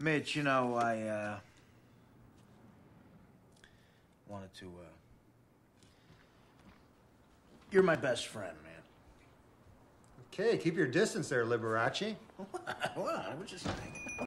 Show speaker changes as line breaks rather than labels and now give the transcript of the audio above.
Mitch, you know, I uh, wanted to. Uh,
you're my best friend, man. Okay, keep your distance there, Liberace.
What? I was just thinking.